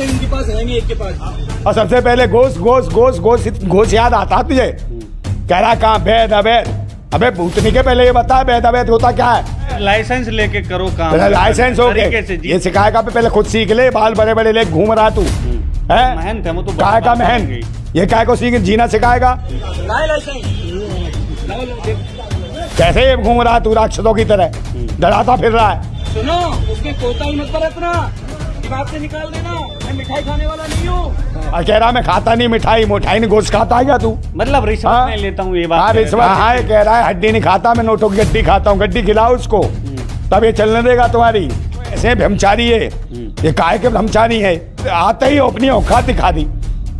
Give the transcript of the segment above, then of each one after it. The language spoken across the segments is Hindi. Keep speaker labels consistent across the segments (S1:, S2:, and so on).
S1: और
S2: सबसे पहले घोष घोष घोष घोष घोष याद आता तुझे कह रहा कहा वैध अवैध अबे भूतनी के पहले ये बता वैध अवैध होता क्या है
S1: लाइसेंस लेके करो काम लाइसेंस हो गए ये
S2: सिखाएगा पे पहले खुद सीख ले बाल बड़े बड़े ले घूम रहा तू है महन थे वो तो काय का महन ये काय को सीख जीना सिखाएगा कैसे ये घूम रहा तू राक्षसों की तरह डराता हम्म। फिर रहा है
S1: सुनो उसके कोताही मत पर अपना बात से निकाल देना मिठाई खाने वाला नहीं हूँ
S2: कह रहा मैं खाता नहीं मिठाई मिठाई नहीं गोश्त खाता है क्या तू
S1: मतलब रिश्वत हाँ? लेता हूँ
S2: ये बात हाँ रिश्वत हाँ कह रहा है हड्डी नहीं खाता मैं नोटों की गड्डी खाता हूँ गड्डी खिलाओ उसको हम्म। तब ये चलने देगा तुम्हारी ऐसे भ्रमचारी है हम्म। ये काय के भ्रमचारी है आते ही अपनी औखा दिखा दी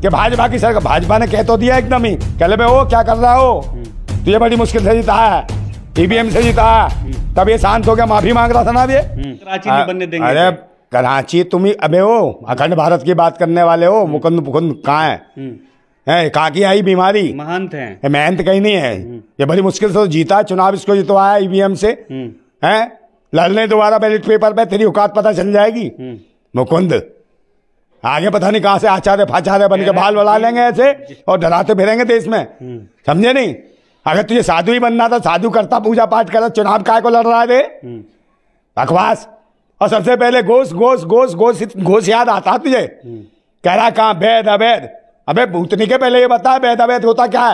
S2: कि भाजपा की सरकार भाजपा ने कह तो दिया एकदम ही कहले भाई ओ क्या कर रहा हो हम्म। तुझे बड़ी मुश्किल से जीता है ईवीएम से जीता है तब ये शांत हो गया माफी मांग रहा था ना ये कराची नहीं हाँ। बनने देंगे अरे कराची तुम ही अबे हो अखंड भारत की बात करने वाले हो हम्म। मुकुंद मुकुंद कहा है हम्म। कहा की आई बीमारी
S1: महंत है
S2: महंत कहीं नहीं है हम्म। ये बड़ी मुश्किल से तो जीता चुनाव इसको जितवाया ईवीएम से है लड़ने दोबारा बैलेट पेपर पे तेरी औकात पता चल जाएगी मुकुंद आगे पता नहीं कहा से आचार्य फाचार्य बन के बाल बढ़ा लेंगे ऐसे और डराते फिरेंगे देश में समझे नहीं अगर तुझे साधु ही बनना था साधु करता पूजा पाठ करता चुनाव काय को लड़ रहा है बकवास और सबसे पहले घोष घोष घोष घोष घोष याद आता है तुझे हम्म। कह रहा कहा वैद अवैध अबे भूतनी के पहले ये बता वैद अवैध होता क्या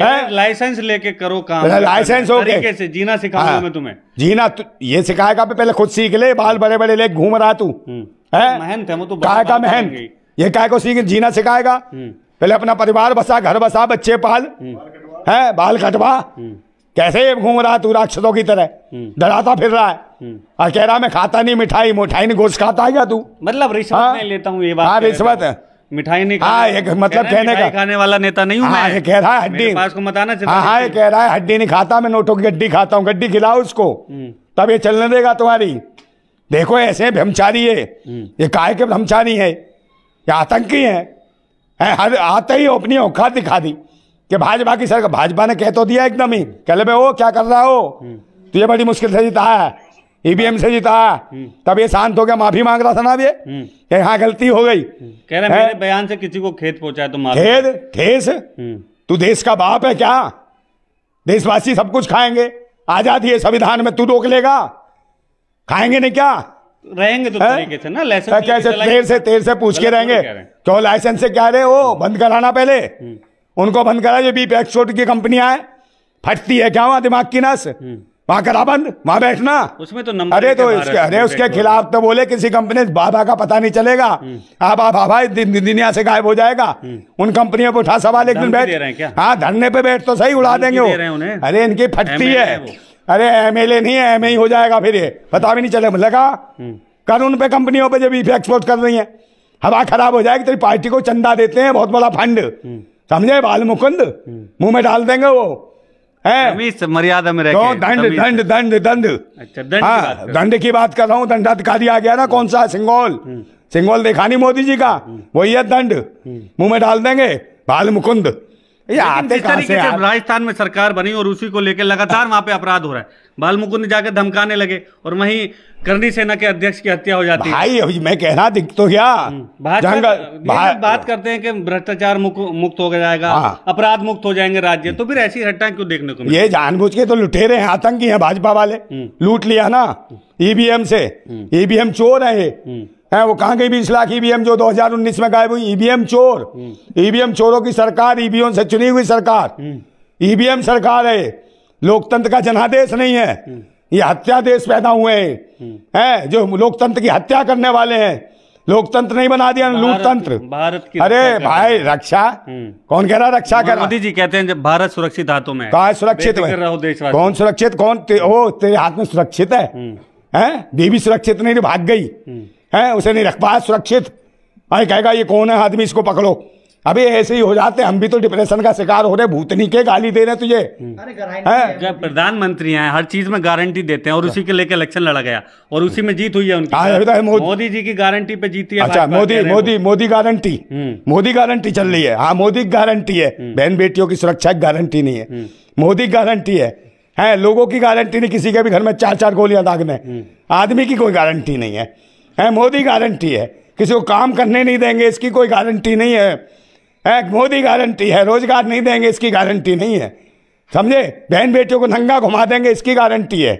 S2: है
S1: लाइसेंस लेके करो काम लाइसेंस हो गए से जीना सिखाऊंगा हाँ। मैं तुम्हें
S2: जीना तु, ये सिखाएगा पहले खुद सीख ले बाल बड़े बड़े ले घूम रहा तू हम्म। है महन है वो तो काय का महन ये काय को सीख जीना सिखाएगा हम्म। पहले अपना परिवार बसा घर बसा बच्चे पाल है बाल कटवा कैसे घूम रहा है तू राक्षसों की तरह हम्म। डराता फिर रहा है हम्म। और कह रहा मैं खाता नहीं मिठाई मिठाई नहीं गोश्त खाता है क्या तू मतलब रिश्वत हाँ?
S1: लेता हूँ ये बात हाँ रिश्वत
S2: मिठाई नहीं हाँ एक मतलब कहने का
S1: खाने वाला नेता नहीं हूँ हाँ, कह
S2: रहा है हड्डी पास को मताना हाँ हाँ ये कह रहा है हाँ, हाँ, हड्डी नहीं खाता मैं नोटों की गड्डी खाता हूँ गड्डी खिलाओ उसको हम्म। तब ये चलने देगा तुम्हारी देखो ऐसे भ्रमचारी है ये काय के भ्रमचारी है ये आतंकी है हर आते ही अपनी औखा दिखा दी कि भाजपा की सरकार भाजपा ने कह तो दिया एकदम ही कहले भाई ओ क्या कर रहा हो तुझे बड़ी मुश्किल से जीता है ईवीएम e से जीता तब ये शांत हो गया माफी मांग रहा था ना अब
S3: ये
S2: हाँ गलती हो गई
S1: कह रहे बयान से किसी को खेत पहुंचाया तो खेत
S2: ठेस हम्म। तू देश का बाप है क्या देशवासी सब कुछ खाएंगे आजादी है संविधान में तू रोक लेगा खाएंगे नहीं क्या
S1: रहेंगे तो तरीके से ना लाइसेंस तो कैसे तेर से तेर से
S2: पूछ के रहेंगे क्यों लाइसेंस से क्या रहे वो बंद कराना पहले हम्म। उनको बंद करा जो बीप एक्सपोर्ट की कंपनियां हैं फटती है क्या वहां दिमाग की नस हम्म। वहां करा बंद वहां बैठना उसमें तो नंबर अरे तो इसके अरे उसके खिलाफ तो बोले किसी कंपनी बाबा का पता नहीं चलेगा आप आप भाई दुनिया से गायब हो जाएगा हम्म। उन कंपनियों पर उठा सवाल एक दिन बैठ हाँ धरने पे बैठ तो सही उड़ा देंगे वो अरे इनकी फटती है अरे एमएलए नहीं है एम ही हो जाएगा फिर ये पता भी नहीं चले मतलब लगा हम्म। कर उन पे कंपनियों पे जब एक्सपोर्ट e कर रही है हवा खराब हो जाएगी तेरी पार्टी को चंदा देते हैं बहुत बड़ा फंड समझे बाल मुकुंद हम्म। मुंह में डाल देंगे वो
S1: है मर्यादा में तो दंड दंड
S2: दंड दंड अच्छा दंड हाँ दंड की बात कर रहा हूँ दंडाधिकारी आ गया ना हम्म। कौन सा सिंगोल हम्म। सिंगोल देखा नहीं मोदी जी का वही है दंड मुंह में डाल देंगे बाल मुकुंद राजस्थान
S1: में सरकार बनी और उसी को लेकर लगातार वहां पे अपराध हो रहा है बाल मुकुंद जाकर धमकाने लगे और वहीं करनी सेना के अध्यक्ष की हत्या हो जाती भाई है भाई
S2: मैं कहना दिख तो क्या हम्म, बात,
S1: करते हैं कि भ्रष्टाचार मुक्त हो जाएगा हाँ। अपराध मुक्त हो जाएंगे राज्य तो फिर ऐसी घटना क्यों देखने को ये
S2: जानबूझ के तो लुटेरे हैं आतंकी हैं भाजपा वाले हम्म। लूट लिया ना हम्म। ईवीएम से ईवीएम चोर है है वो कहाँ गई बीस लाख ईवीएम e जो 2019 में गायब हुई ईवीएम e चोर ईवीएम हम्म। e चोरों की सरकार ईवीएम से चुनी हुई सरकार ईवीएम हम्म। सरकार है लोकतंत्र का जनादेश नहीं है हम्म। ये हत्या देश पैदा हुए हैं है जो लोकतंत्र की हत्या करने वाले हैं लोकतंत्र नहीं बना दिया लोकतंत्र
S1: भारत की अरे भाई रक्षा कौन कह रहा रक्षा कर मोदी जी कहते हैं जब भारत सुरक्षित हाथों में कहा सुरक्षित कौन
S2: सुरक्षित कौन ते, ओ तेरे हाथ में सुरक्षित है हैं बीवी सुरक्षित नहीं तो भाग गई है उसे नहीं रख पाया सुरक्षित भाई कहेगा ये कौन है आदमी इसको पकड़ो अभी ऐसे ही हो जाते हम भी तो डिप्रेशन का शिकार हो रहे भूतनी के गाली दे रहे तुझे हम्म।
S1: है प्रधानमंत्री हैं हर चीज में गारंटी देते हैं और अच्छा। उसी के लेके इलेक्शन लड़ा गया और उसी में जीत हुई है उनकी हाँ, तो मोदी जी की गारंटी पे जीती है अच्छा मोदी मोदी
S2: हम्म। मोदी गारंटी मोदी गारंटी चल रही है हाँ मोदी गारंटी है हम्म। बहन बेटियों की सुरक्षा की गारंटी नहीं है मोदी गारंटी है है लोगों की गारंटी नहीं किसी के भी घर में चार चार गोलियां दागने आदमी की कोई गारंटी नहीं है है मोदी गारंटी है किसी को काम करने नहीं देंगे इसकी कोई गारंटी नहीं है मोदी गारंटी है रोजगार नहीं देंगे इसकी गारंटी नहीं है समझे बहन बेटियों को नंगा घुमा देंगे इसकी गारंटी है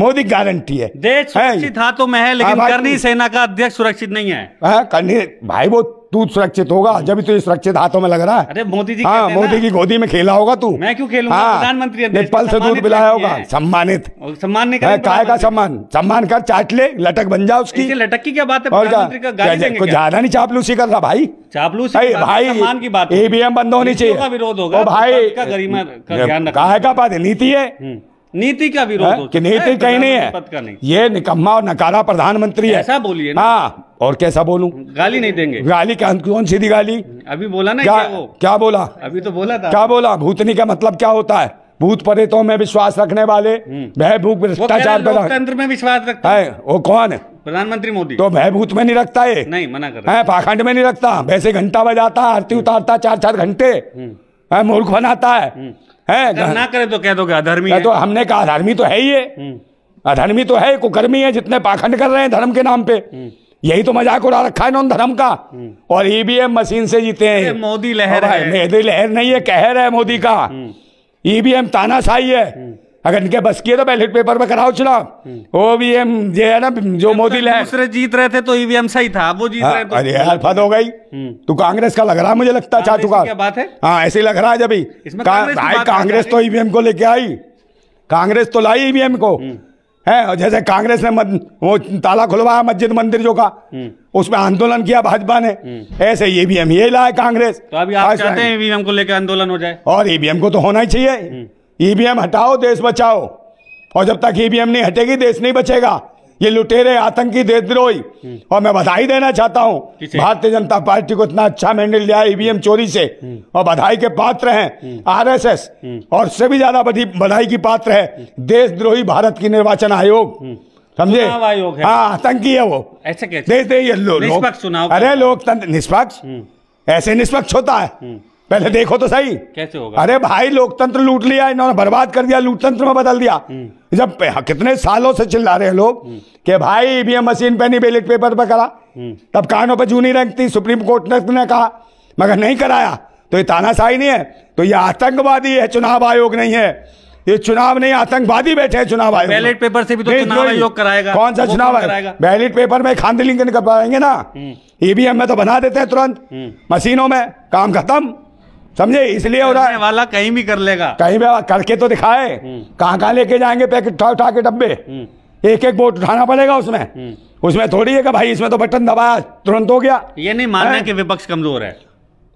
S2: मोदी गारंटी है देश सुरक्षित हाथों में है लेकिन हाँ, करनी
S1: सेना का अध्यक्ष सुरक्षित नहीं है
S2: हाँ, करनी भाई वो तू सुरक्षित होगा हम्म। जब तुझे सुरक्षित हाथों में लग रहा है अरे
S1: मोदी जी हाँ मोदी की
S2: गोदी में खेला होगा तू मैं क्यों खेलूंगा हाँ, प्रधानमंत्री नेपाल से दूध पिलाया होगा सम्मानित सम्मान काय का सम्मान सम्मान कर चाट ले लटक बन जा उसकी लटक की क्या बात है ज्यादा नहीं चापलूसी कर रहा भाई चापलूसी भाई सम्मान की बात ईवीएम बंद होनी चाहिए विरोध होगा भाई का नीति है हम्म। नीति का विरोध हाँ, कि नीति कहीं नहीं है का नहीं ये निकम्मा और नकारा प्रधानमंत्री है ऐसा बोलिए हाँ और कैसा बोलूं गाली नहीं देंगे गाली का कौन सीधी गाली अभी बोला ना क्या, वो क्या बोला
S1: अभी तो बोला था क्या बोला
S2: भूतनी का मतलब क्या होता है भूत प्रेतों में विश्वास रखने वाले हम्म। भयभूत भ्रष्टाचार में विश्वास रखता है वो कौन है प्रधानमंत्री मोदी तो भयभूत में नहीं रखता है नहीं मना कर पाखंड में नहीं रखता वैसे घंटा बजाता आरती हम्म। उतारता चार चार घंटे
S3: हम्म।
S2: मूर्ख बनाता है है अगर ना करे तो कह दो अधर्मी है तो हमने कहा अधर्मी तो है ही है हम्म। अधर्मी तो है कुकर्मी है जितने पाखंड कर रहे हैं धर्म के नाम पे हम्म। यही तो मजाक उड़ा रखा है इन्होंने धर्म का हम्म। और ईवीएम मशीन से जीते हैं मोदी लहर है मोदी लहर नहीं है कहर है मोदी का ईवीएम तानाशाही है अगर इनके बस किए तो बैलेट पेपर में कराओ चुनाव ओवीएम जो एम है ना जो मोदी दूसरे जीत रहे थे तो ईवीएम e सही था वो जीत हाँ, रहे तो- अरे यार फद हो गई तो कांग्रेस का लग रहा है मुझे लगता है चाचू का बात है हाँ ऐसे लग रहा है जब भाई कांग्रेस तो ईवीएम e को लेके आई कांग्रेस तो लाई ईवीएम e को हम्म। है जैसे कांग्रेस ने मद, वो ताला खुलवाया मस्जिद मंदिर जो का हम्म। उसमें आंदोलन किया भाजपा ने ऐसे ईवीएम ये लाए कांग्रेस तो अभी आप चाहते हैं
S1: ईवीएम को लेकर आंदोलन हो जाए
S2: और ईवीएम को तो होना ही चाहिए ईवीएम हटाओ देश बचाओ और जब तक ईवीएम नहीं हटेगी देश नहीं बचेगा ये लुटेरे आतंकी देशद्रोही हम्म। और मैं बधाई देना चाहता हूँ भारतीय जनता पार्टी को इतना अच्छा मैंडल दिया ईवीएम चोरी से हम्म। और बधाई के पात्र हैं हम्म। आरएसएस और उससे भी ज्यादा बधाई की पात्र है देशद्रोही भारत की निर्वाचन आयोग समझे हाँ आतंकी है वो ऐसे देश दे ये अरे लोकतंत्र निष्पक्ष ऐसे निष्पक्ष होता है पहले देखो तो सही कैसे होगा अरे भाई लोकतंत्र लूट लिया इन्होंने बर्बाद कर दिया लोकतंत्र में बदल दिया हम्म। जब हाँ, कितने सालों से चिल्ला रहे हैं लोग हम्म। कि भाई ईवीएम e मशीन पे नहीं बैलेट पेपर पे करा हम्म। तब कानों पर जूनी रंगती सुप्रीम कोर्ट ने कहा मगर नहीं कराया तो ये तानाशाही नहीं है तो ये आतंकवादी है चुनाव आयोग नहीं है ये चुनाव नहीं आतंकवादी बैठे हैं चुनाव आयोग बैलेट पेपर
S1: से भी
S3: तो चुनाव आयोग कराएगा कौन सा चुनाव आयोग
S2: बैलेट पेपर में खानदी कर पाएंगे ना ईवीएम e में तो बना देते हैं तुरंत मशीनों में काम खत्म समझे इसलिए हो रहा है वाला कहीं भी कर लेगा कहीं भी करके तो दिखाए हम्म। कहाँ कहाँ लेके जाएंगे पैकेट उठा उठा के डब्बे हम्म। एक एक बोट उठाना पड़ेगा उसमें हम्म। उसमें थोड़ी है कि भाई इसमें तो बटन दबाया तुरंत हो गया
S1: ये नहीं मानना कि विपक्ष कमजोर है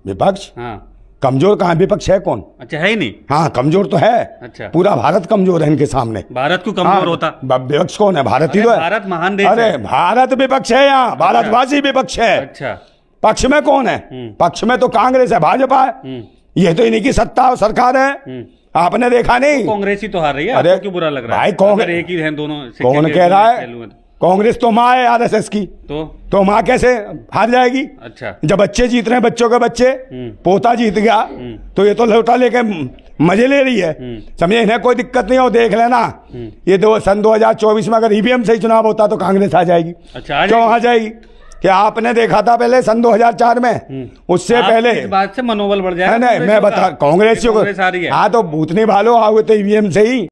S1: विपक्ष हाँ
S2: कमजोर कहाँ विपक्ष है कौन अच्छा है ही नहीं हाँ कमजोर तो है अच्छा पूरा भारत कमजोर है इनके सामने भारत को हाँ, कमजोर हाँ, होता विपक्ष कौन है भारत ही तो है भारत महान देश अरे भारत विपक्ष है यहाँ अच्छा। भारतवासी विपक्ष है अच्छा पक्ष में कौन है हम्म। पक्ष में तो कांग्रेस है भाजपा है हम्म। ये तो इन्हीं की सत्ता और सरकार है हम्म। आपने देखा नहीं तो कांग्रेस ही तो हार रही है अरे
S1: क्यों बुरा लग रहा है कांग्रेस एक ही है दोनों
S2: कौन कह रहा है कांग्रेस तो माँ है आरएसएस की तो तो माँ कैसे हार जाएगी अच्छा जब बच्चे जीत रहे हैं बच्चों के बच्चे पोता जीत गया तो ये तो लौटा लेके मजे ले रही है समझे इन्हें कोई दिक्कत नहीं हो देख लेना ये दो सन 2024 में अगर ईवीएम से चुनाव होता तो कांग्रेस आ जाएगी अच्छा क्यों आ जाएगी क्या आपने देखा था पहले सन 2004 में हम्म। उससे पहले इस
S1: बात से मनोबल बढ़ जाए नहीं मैं बता कांग्रेस
S2: हाँ तो भूतनी भालो आओ तो ईवीएम e से ही